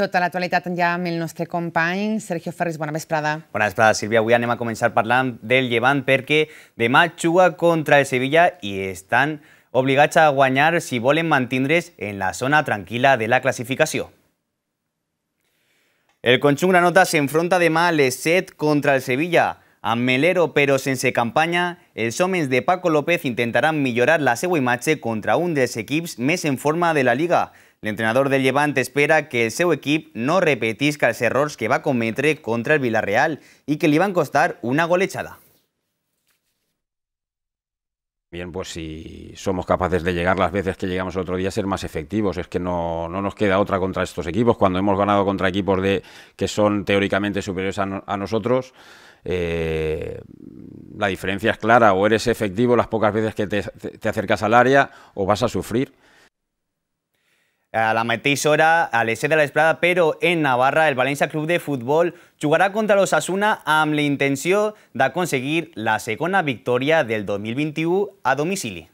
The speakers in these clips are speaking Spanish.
Tota l'actualitat ja amb el nostre company Sergio Ferris. Bona vesprada. Bona vesprada, Sílvia. Avui anem a començar parlant del Llevant perquè demà juga contra el Sevilla i estan obligats a guanyar si volen mantindre's en la zona tranquil·la de la classificació. El conjunt granota s'enfronta demà a les 7 contra el Sevilla. A Melero pero sense campaña, ...el Somens de Paco López ...intentará mejorar la y contra un los equipos... ...más en forma de la Liga. ...el entrenador del Levante espera que el seu equipo... no repetisca los errores... que va a cometer contra el Villarreal ...y que le le a costar una golechada. Bien, pues si somos capaces de llegar las veces que llegamos otro día, a ser más efectivos. Es que no, nos queda otra contra estos equipos. Cuando hemos ganado contra equipos de, que son teóricamente superiores a nosotros, eh, la diferencia es clara, o eres efectivo las pocas veces que te, acercas al área o vas a sufrir. A la metéis hora, al este de la esperada, pero en Navarra, el Valencia Club de Fútbol jugará contra los Asuna con la de conseguir la segunda victoria del 2021 a domicilio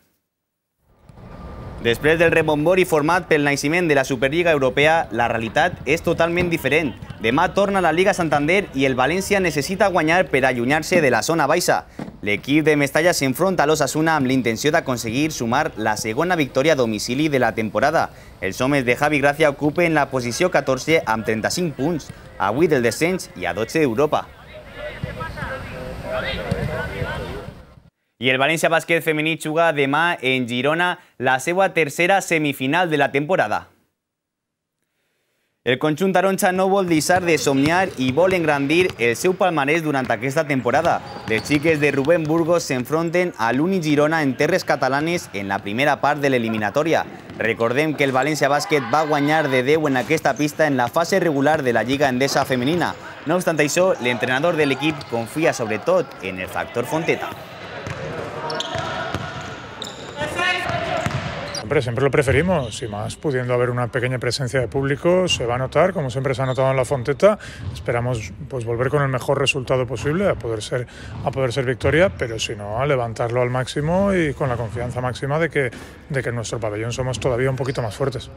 Después del y format pel nacimiento de la Superliga Europea, la realitat és totalment diferent. Demà torna la Liga Santander y el Valencia necesita guanyar per allunyar de la zona baixa. equipo de Mestalla s'enfronta a l'Osasuna amb l'intenció conseguir sumar la segunda victoria domicili de la temporada. El SOMES de Javi Gracia en la posición 14 amb 35 puntos, a 8 del descens y a 12 Europa. Y el Valencia Basket femení juega además en Girona la seva tercera semifinal de la temporada. El conjunto aroncha no vol disar de y y vol engrandir el seu palmarés durante aquesta temporada. Los chiques de Rubén Burgos se enfrenten a l'Uni Girona en terres catalanes en la primera parte de la eliminatoria. Recordemos que el Valencia Basket va a guañar de 10 en esta pista en la fase regular de la liga Endesa Femenina. No obstante eso, el entrenador del equipo confía sobre todo en el factor Fonteta. Hombre, siempre lo preferimos y más pudiendo haber una pequeña presencia de público, se va a notar, como siempre se ha notado en la Fonteta. Esperamos pues, volver con el mejor resultado posible, a poder ser, a poder ser victoria, pero si no, a levantarlo al máximo y con la confianza máxima de que, de que en nuestro pabellón somos todavía un poquito más fuertes.